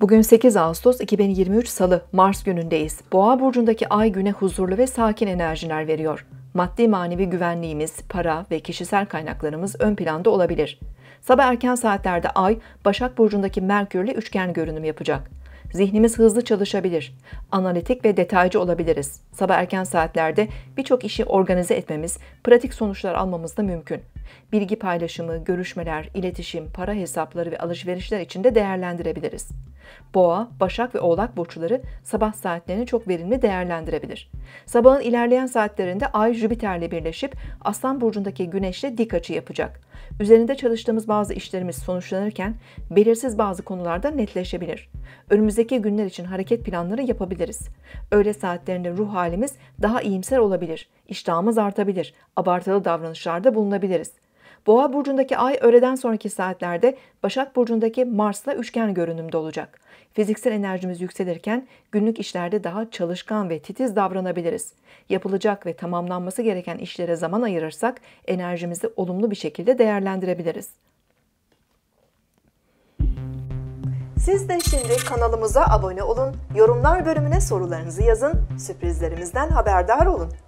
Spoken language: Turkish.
Bugün 8 Ağustos 2023 Salı, Mars günündeyiz. Boğa burcundaki ay güne huzurlu ve sakin enerjiler veriyor. Maddi manevi güvenliğimiz, para ve kişisel kaynaklarımız ön planda olabilir. Sabah erken saatlerde ay Başak burcundaki Merkürle üçgen görünüm yapacak. Zihnimiz hızlı çalışabilir. Analitik ve detaycı olabiliriz. Sabah erken saatlerde birçok işi organize etmemiz, pratik sonuçlar almamız da mümkün bilgi paylaşımı, görüşmeler, iletişim, para hesapları ve alışverişler içinde değerlendirebiliriz. Boğa, Başak ve Oğlak burçları sabah saatlerini çok verimli değerlendirebilir. Sabahın ilerleyen saatlerinde Ay Jüpiter'le birleşip Aslan burcundaki Güneş'le dik açı yapacak. Üzerinde çalıştığımız bazı işlerimiz sonuçlanırken belirsiz bazı konularda netleşebilir. Önümüzdeki günler için hareket planları yapabiliriz. Öğle saatlerinde ruh halimiz daha iyimser olabilir, iştahımız artabilir, abartılı davranışlarda bulunabiliriz. Boğa burcundaki ay öğleden sonraki saatlerde Başak burcundaki Mars'la üçgen görünümde olacak. Fiziksel enerjimiz yükselirken günlük işlerde daha çalışkan ve titiz davranabiliriz. Yapılacak ve tamamlanması gereken işlere zaman ayırırsak enerjimizi olumlu bir şekilde değerlendirebiliriz. Siz de şimdi kanalımıza abone olun, yorumlar bölümüne sorularınızı yazın, sürprizlerimizden haberdar olun.